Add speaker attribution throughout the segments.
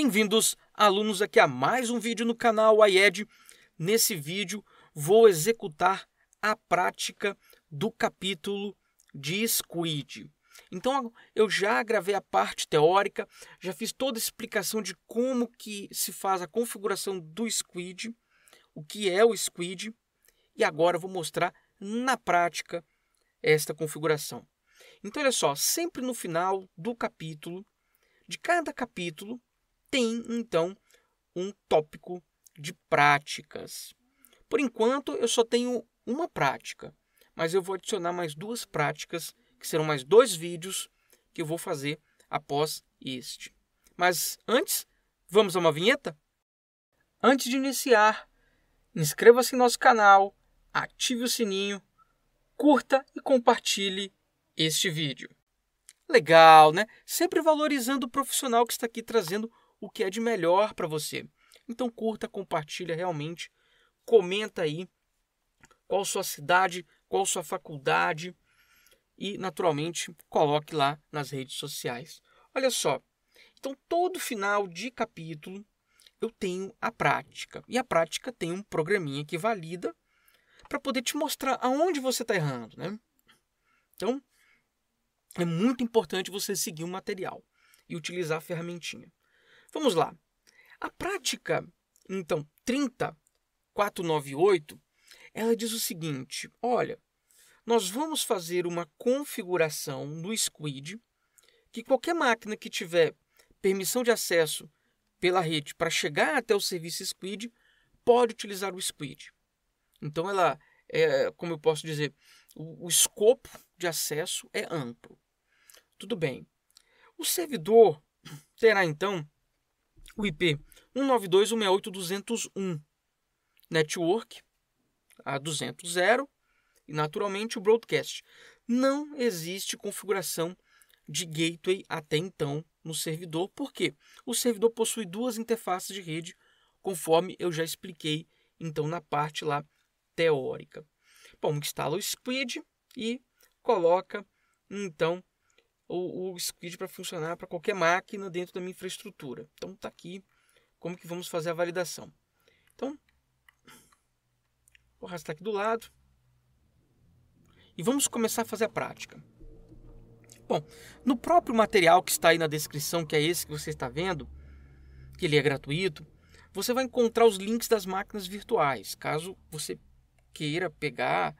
Speaker 1: Bem-vindos, alunos, aqui a mais um vídeo no canal IED. Nesse vídeo, vou executar a prática do capítulo de Squid. Então, eu já gravei a parte teórica, já fiz toda a explicação de como que se faz a configuração do Squid, o que é o Squid, e agora vou mostrar na prática esta configuração. Então, olha só, sempre no final do capítulo, de cada capítulo, tem então um tópico de práticas. Por enquanto, eu só tenho uma prática, mas eu vou adicionar mais duas práticas, que serão mais dois vídeos que eu vou fazer após este. Mas antes, vamos a uma vinheta? Antes de iniciar, inscreva-se em nosso canal, ative o sininho, curta e compartilhe este vídeo. Legal, né? Sempre valorizando o profissional que está aqui trazendo o que é de melhor para você. Então curta, compartilha realmente, comenta aí qual sua cidade, qual sua faculdade e, naturalmente, coloque lá nas redes sociais. Olha só, então todo final de capítulo eu tenho a prática e a prática tem um programinha que valida para poder te mostrar aonde você está errando, né? Então é muito importante você seguir o material e utilizar a ferramentinha. Vamos lá. A prática, então, 30498, ela diz o seguinte: olha, nós vamos fazer uma configuração no Squid que qualquer máquina que tiver permissão de acesso pela rede para chegar até o serviço Squid pode utilizar o Squid. Então ela é, como eu posso dizer, o, o escopo de acesso é amplo. Tudo bem. O servidor terá então o IP 192.168.201, network a 200.0 e naturalmente o broadcast. Não existe configuração de gateway até então no servidor, porque o servidor possui duas interfaces de rede, conforme eu já expliquei então na parte lá teórica. Bom, instala o Squid e coloca então o, o Squid para funcionar para qualquer máquina dentro da minha infraestrutura. Então tá aqui como que vamos fazer a validação. Então, vou arrastar tá aqui do lado e vamos começar a fazer a prática. Bom, no próprio material que está aí na descrição, que é esse que você está vendo, que ele é gratuito, você vai encontrar os links das máquinas virtuais, caso você queira pegar.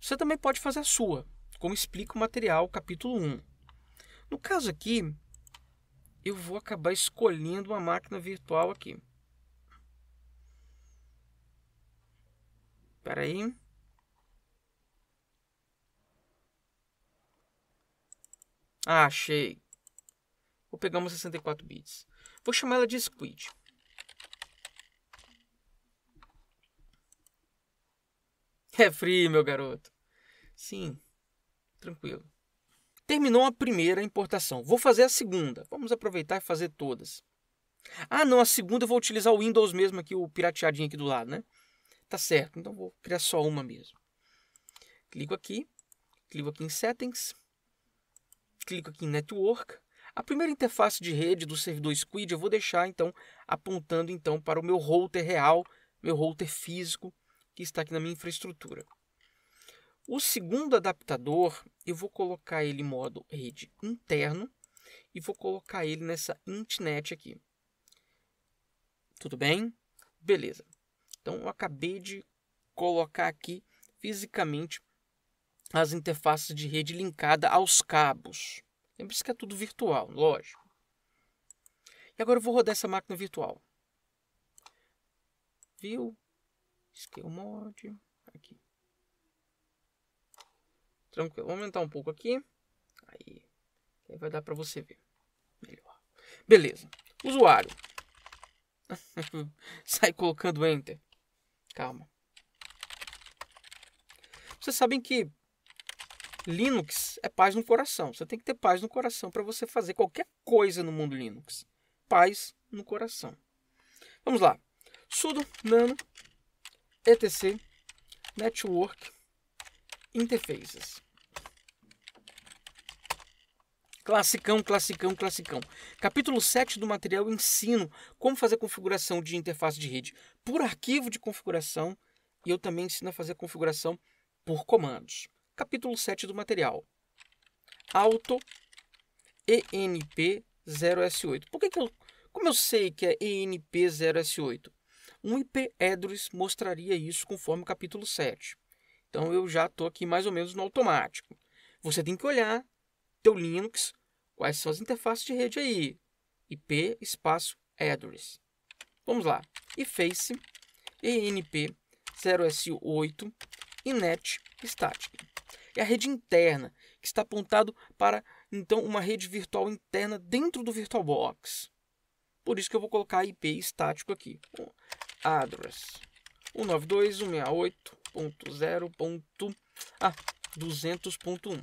Speaker 1: Você também pode fazer a sua, como explica o material capítulo 1. No caso aqui, eu vou acabar escolhendo uma máquina virtual aqui. Espera aí. Ah, achei. Vou pegar uma 64 bits. Vou chamar ela de Squid. É frio, meu garoto. Sim, tranquilo. Terminou a primeira importação. Vou fazer a segunda. Vamos aproveitar e fazer todas. Ah, não, a segunda eu vou utilizar o Windows mesmo aqui, o pirateadinho aqui do lado, né? Tá certo, então vou criar só uma mesmo. Clico aqui, clico aqui em Settings, clico aqui em Network. A primeira interface de rede do servidor Squid eu vou deixar então apontando então para o meu router real, meu router físico que está aqui na minha infraestrutura. O segundo adaptador, eu vou colocar ele em modo rede interno e vou colocar ele nessa intnet aqui. Tudo bem? Beleza. Então, eu acabei de colocar aqui fisicamente as interfaces de rede linkada aos cabos. Lembre-se que é tudo virtual, lógico. E agora eu vou rodar essa máquina virtual. Viu? Scale mod. Aqui. Tranquilo. Vou aumentar um pouco aqui. Aí. aí vai dar para você ver. Melhor. Beleza. Usuário. Sai colocando Enter. Calma. Vocês sabem que Linux é paz no coração. Você tem que ter paz no coração para você fazer qualquer coisa no mundo Linux. Paz no coração. Vamos lá. sudo nano etc network interfaces. Classicão, classicão, classicão. Capítulo 7 do material ensino como fazer configuração de interface de rede por arquivo de configuração e eu também ensino a fazer configuração por comandos. Capítulo 7 do material. Auto ENP0S8. Por que, que eu, como eu sei que é ENP0S8? Um IP address mostraria isso conforme o capítulo 7. Então eu já estou aqui mais ou menos no automático. Você tem que olhar teu Linux, quais são as interfaces de rede aí? IP espaço address. Vamos lá. Iface, ENP 0S8 e NET static. É a rede interna que está apontado para então uma rede virtual interna dentro do VirtualBox. Por isso que eu vou colocar IP estático aqui. Address 192.168.0. Ah, 200.1.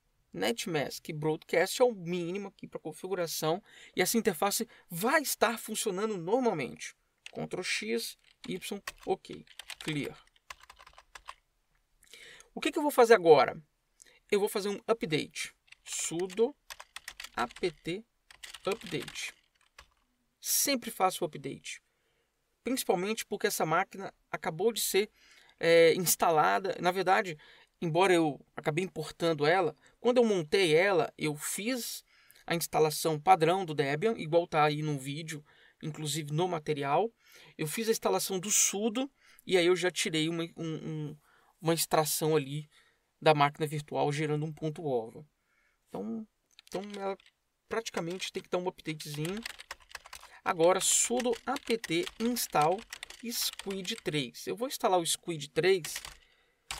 Speaker 1: NetMask Broadcast é o mínimo aqui para configuração e essa interface vai estar funcionando normalmente. Ctrl X, Y, OK, clear. O que, que eu vou fazer agora? Eu vou fazer um update. sudo apt update. Sempre faço o update, principalmente porque essa máquina acabou de ser é, instalada. Na verdade, embora eu acabei importando ela, quando eu montei ela, eu fiz a instalação padrão do Debian, igual tá aí no vídeo, inclusive no material. Eu fiz a instalação do sudo e aí eu já tirei uma, um, uma extração ali da máquina virtual gerando um ponto OVA. Então, então ela praticamente tem que dar um updatezinho. Agora sudo apt install squid 3. Eu vou instalar o squid 3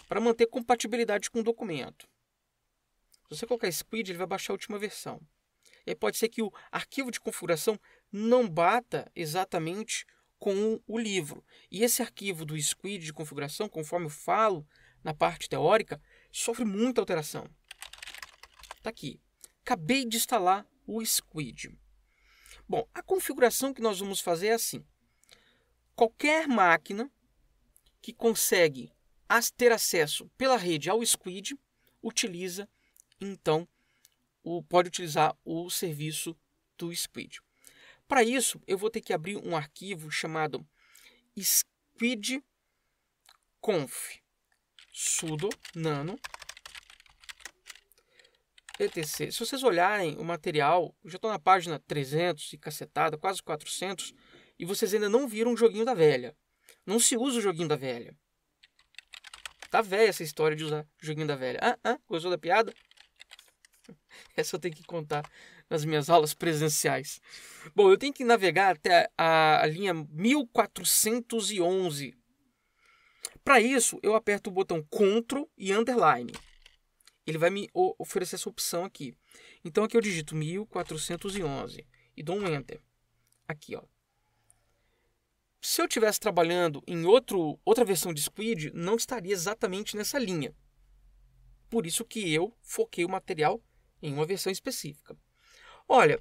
Speaker 1: para manter compatibilidade com o documento. Se você colocar squid, ele vai baixar a última versão. E aí pode ser que o arquivo de configuração não bata exatamente com o livro. E esse arquivo do squid de configuração, conforme eu falo na parte teórica, sofre muita alteração. Está aqui. Acabei de instalar o squid. Bom, a configuração que nós vamos fazer é assim. Qualquer máquina que consegue ter acesso pela rede ao squid utiliza então o, pode utilizar o serviço do Squid. Para isso, eu vou ter que abrir um arquivo chamado squidconf sudo nano etc. Se vocês olharem o material, eu já estou na página 300 e cacetada, quase 400, e vocês ainda não viram o joguinho da velha. Não se usa o joguinho da velha. Tá velha essa história de usar o joguinho da velha. Ah, ah, gostou da piada? Essa eu tenho que contar nas minhas aulas presenciais. Bom, eu tenho que navegar até a, a linha 1411. Para isso, eu aperto o botão CTRL e underline. Ele vai me oferecer essa opção aqui. Então aqui eu digito 1411 e dou um enter. Aqui, ó. Se eu estivesse trabalhando em outro, outra versão de Squid, não estaria exatamente nessa linha. Por isso que eu foquei o material em uma versão específica. Olha,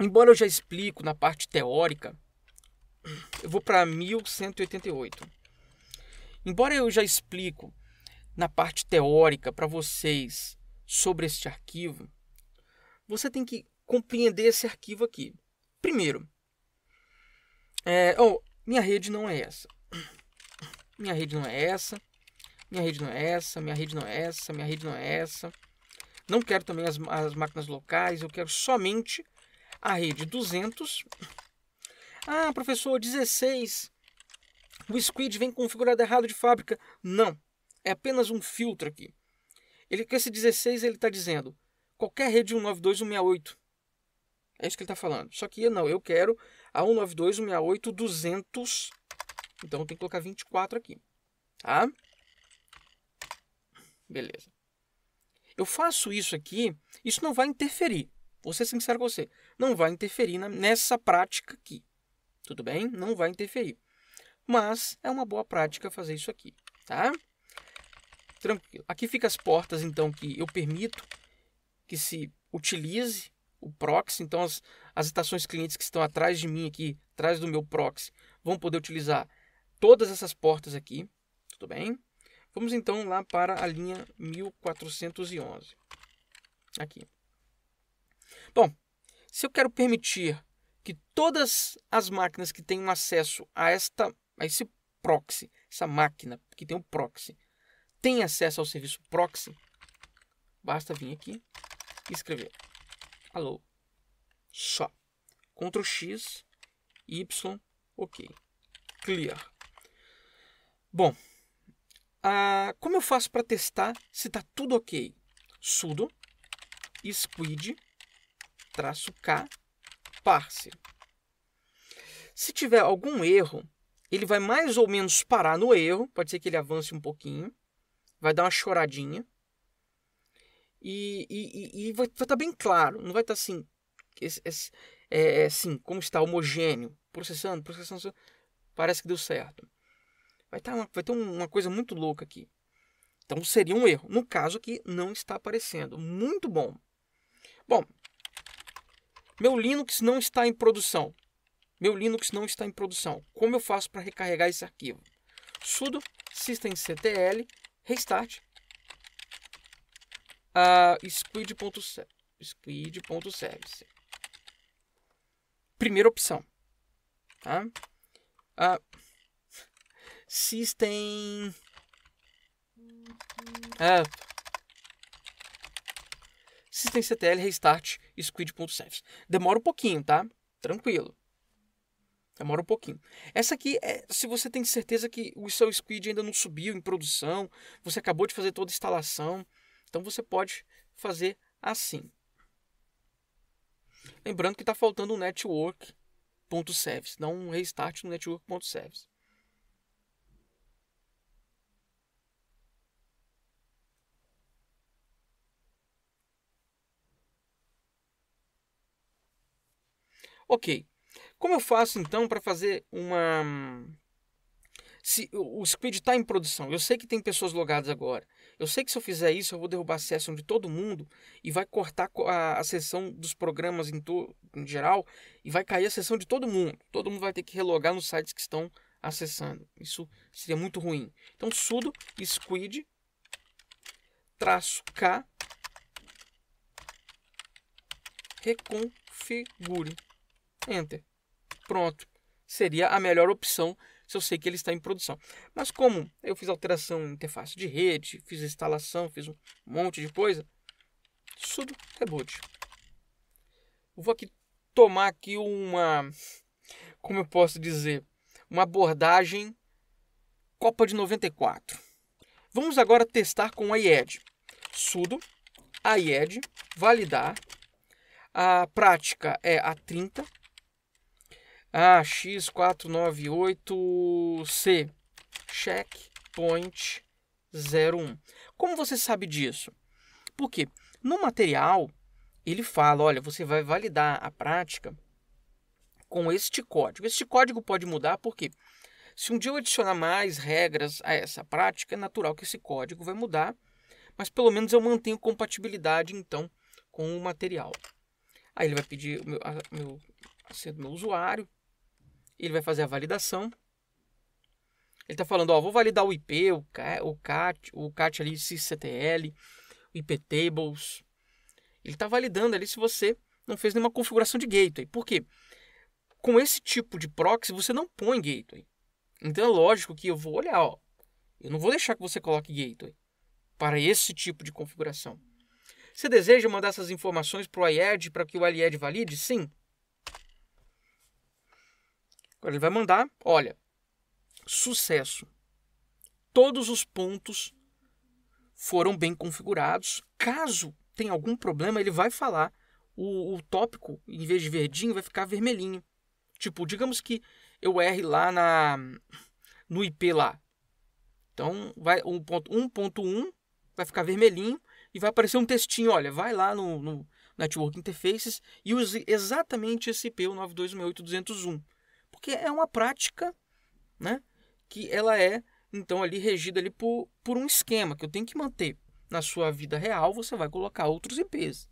Speaker 1: embora eu já explico na parte teórica, eu vou para 1188. Embora eu já explico na parte teórica para vocês sobre este arquivo, você tem que compreender esse arquivo aqui. Primeiro, é, oh, minha rede não é essa. Minha rede não é essa. Minha rede não é essa. Minha rede não é essa. Minha rede não é essa. Não quero também as, as máquinas locais, eu quero somente a rede 200. Ah, professor, 16. O Squid vem configurado errado de fábrica. Não, é apenas um filtro aqui. Ele, com esse 16 ele está dizendo qualquer rede 192.168. É isso que ele está falando. Só que não, eu quero a 192.168.200. Então tem que colocar 24 aqui. Tá? Beleza eu faço isso aqui, isso não vai interferir. Vou ser sincero com você. Não vai interferir nessa prática aqui. Tudo bem? Não vai interferir. Mas é uma boa prática fazer isso aqui, tá? Tranquilo. Aqui fica as portas, então, que eu permito que se utilize o proxy. Então, as, as estações clientes que estão atrás de mim aqui, atrás do meu proxy, vão poder utilizar todas essas portas aqui, tudo bem? Vamos então lá para a linha 1411. Aqui. Bom, se eu quero permitir que todas as máquinas que tenham acesso a esta a esse proxy, essa máquina que tem um proxy, tenha acesso ao serviço proxy, basta vir aqui e escrever hello só. Ctrl X, Y, OK. Clear. Bom, ah, como eu faço para testar se está tudo ok? sudo squid traço k parse. Se tiver algum erro, ele vai mais ou menos parar no erro, pode ser que ele avance um pouquinho, vai dar uma choradinha. E, e, e vai estar tá bem claro, não vai estar tá assim, esse, esse, é, é, assim, como está homogêneo, processando, processando, parece que deu certo. Vai, tá vai ter uma coisa muito louca aqui. Então seria um erro. No caso aqui, não está aparecendo. Muito bom. Bom, meu Linux não está em produção. Meu Linux não está em produção. Como eu faço para recarregar esse arquivo? sudo systemctl restart uh, squid.service. Squid Primeira opção. Tá? Uh, System. É. System CTL restart Squid.Service. Demora um pouquinho, tá? Tranquilo. Demora um pouquinho. Essa aqui é se você tem certeza que o seu squid ainda não subiu em produção, você acabou de fazer toda a instalação, então você pode fazer assim. Lembrando que está faltando o network.service, não um restart no network.service. Ok. Como eu faço então para fazer uma. Se o Squid está em produção, eu sei que tem pessoas logadas agora. Eu sei que se eu fizer isso, eu vou derrubar a session de todo mundo e vai cortar a, a sessão dos programas em, to, em geral e vai cair a sessão de todo mundo. Todo mundo vai ter que relogar nos sites que estão acessando. Isso seria muito ruim. Então, sudo squid traço k reconfigure. Enter. Pronto. Seria a melhor opção se eu sei que ele está em produção. Mas como eu fiz alteração em interface de rede, fiz instalação, fiz um monte de coisa, sudo reboot. Vou aqui tomar aqui uma, como eu posso dizer, uma abordagem Copa de 94. Vamos agora testar com a IED. Sudo, a IED, validar. A prática é a 30, AX498C Checkpoint 01. Como você sabe disso? Porque no material ele fala, olha, você vai validar a prática com este código. Este código pode mudar porque se um dia eu adicionar mais regras a essa prática, é natural que esse código vai mudar, mas pelo menos eu mantenho compatibilidade então com o material. Aí ele vai pedir o meu, a, meu, sendo meu usuário, ele vai fazer a validação. Ele está falando, ó, vou validar o IP, o CAT, o CAT, o CAT ali, sysctl, o IP tables. Ele está validando ali se você não fez nenhuma configuração de gateway. Por quê? Com esse tipo de proxy, você não põe gateway. Então é lógico que eu vou olhar, ó, eu não vou deixar que você coloque gateway para esse tipo de configuração. Você deseja mandar essas informações para o IED para que o IED valide? Sim, ele vai mandar, olha, sucesso. Todos os pontos foram bem configurados. Caso tenha algum problema, ele vai falar. O, o tópico, em vez de verdinho, vai ficar vermelhinho. Tipo, digamos que eu erre lá na, no IP lá. Então, vai 1.1 vai ficar vermelhinho e vai aparecer um textinho. Olha, vai lá no, no Network Interfaces e use exatamente esse IP, o porque é uma prática, né? Que ela é, então, ali regida ali por, por um esquema que eu tenho que manter. Na sua vida real, você vai colocar outros IPs.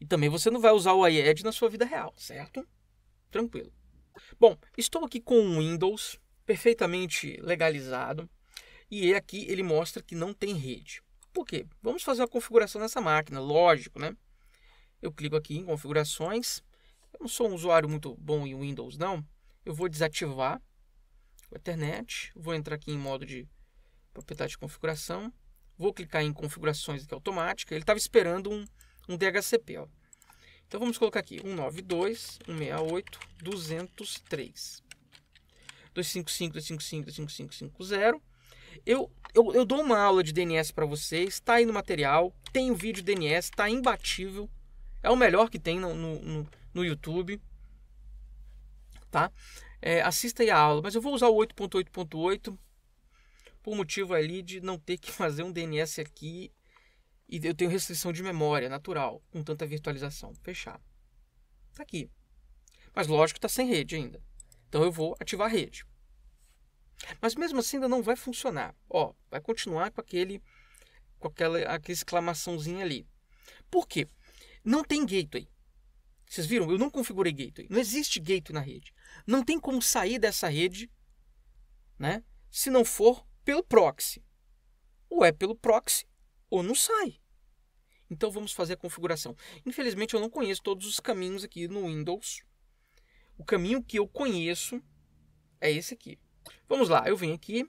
Speaker 1: E também você não vai usar o IED na sua vida real, certo? Tranquilo. Bom, estou aqui com o Windows perfeitamente legalizado. E aqui ele mostra que não tem rede. Por quê? Vamos fazer a configuração dessa máquina, lógico, né? Eu clico aqui em configurações. Eu não sou um usuário muito bom em Windows, não eu vou desativar a internet. vou entrar aqui em modo de propriedade de configuração, vou clicar em configurações aqui automática, ele estava esperando um, um DHCP, ó. Então vamos colocar aqui 192.168.203. 255, 255, 25550. Eu, eu, eu dou uma aula de DNS para vocês, Está aí no material, tem o um vídeo DNS, Está imbatível, é o melhor que tem no, no, no YouTube tá? É, assista aí a aula, mas eu vou usar o 8.8.8 por motivo ali de não ter que fazer um DNS aqui e eu tenho restrição de memória natural com tanta virtualização. Fechar. Tá aqui. Mas lógico, tá sem rede ainda. Então eu vou ativar a rede. Mas mesmo assim ainda não vai funcionar. Ó, vai continuar com aquele com aquela, aquela exclamaçãozinha ali. Por quê? Não tem gateway. Vocês viram? Eu não configurei gateway. Não existe gateway na rede. Não tem como sair dessa rede, né? Se não for pelo proxy. Ou é pelo proxy ou não sai. Então vamos fazer a configuração. Infelizmente eu não conheço todos os caminhos aqui no Windows. O caminho que eu conheço é esse aqui. Vamos lá, eu venho aqui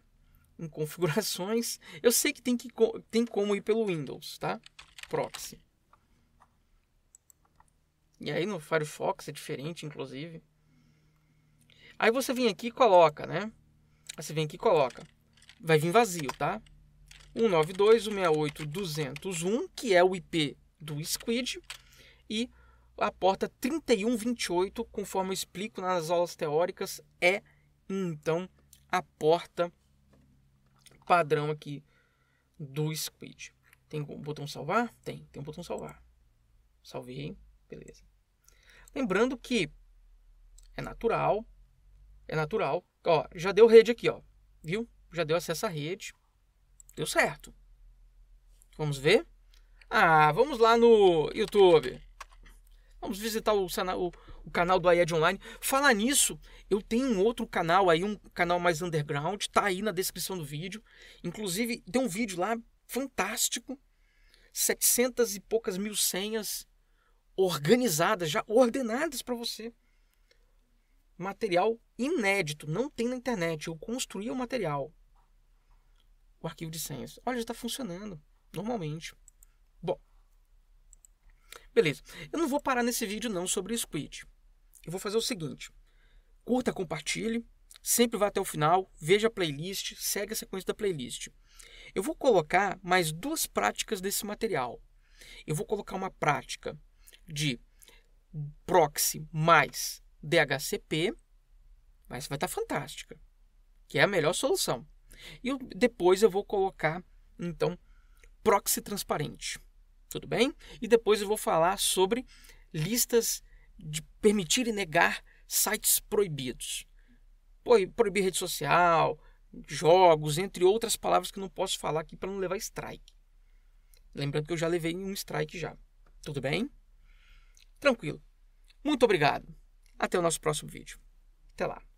Speaker 1: em configurações. Eu sei que tem, que, tem como ir pelo Windows, tá? Proxy. E aí no Firefox é diferente, inclusive. Aí você vem aqui e coloca, né? Aí você vem aqui e coloca. Vai vir vazio, tá? 192.168.201, que é o IP do Squid, e a porta 3128, conforme eu explico nas aulas teóricas, é então a porta padrão aqui do Squid. Tem um botão salvar? Tem, tem um botão salvar. Salvei, beleza. Lembrando que é natural é natural. Ó, já deu rede aqui, ó. Viu? Já deu acesso à rede. Deu certo. Vamos ver? Ah, vamos lá no YouTube. Vamos visitar o, o, o canal do IED Online. Falar nisso, eu tenho um outro canal aí, um canal mais underground, tá aí na descrição do vídeo. Inclusive, tem um vídeo lá fantástico. 700 e poucas mil senhas organizadas, já ordenadas para você material inédito, não tem na internet. Eu construí o material. O arquivo de senhas. Olha, já está funcionando normalmente. Bom, beleza. Eu não vou parar nesse vídeo não sobre Squid. Eu vou fazer o seguinte. Curta, compartilhe, sempre vá até o final, veja a playlist, segue a sequência da playlist. Eu vou colocar mais duas práticas desse material. Eu vou colocar uma prática de proxy mais DHCP, mas vai estar tá fantástica, que é a melhor solução. E eu, depois eu vou colocar, então, proxy transparente, tudo bem? E depois eu vou falar sobre listas de permitir e negar sites proibidos. Proibir rede social, jogos, entre outras palavras que não posso falar aqui para não levar strike. Lembrando que eu já levei um strike já. Tudo bem? Tranquilo. Muito obrigado. Até o nosso próximo vídeo. Até lá.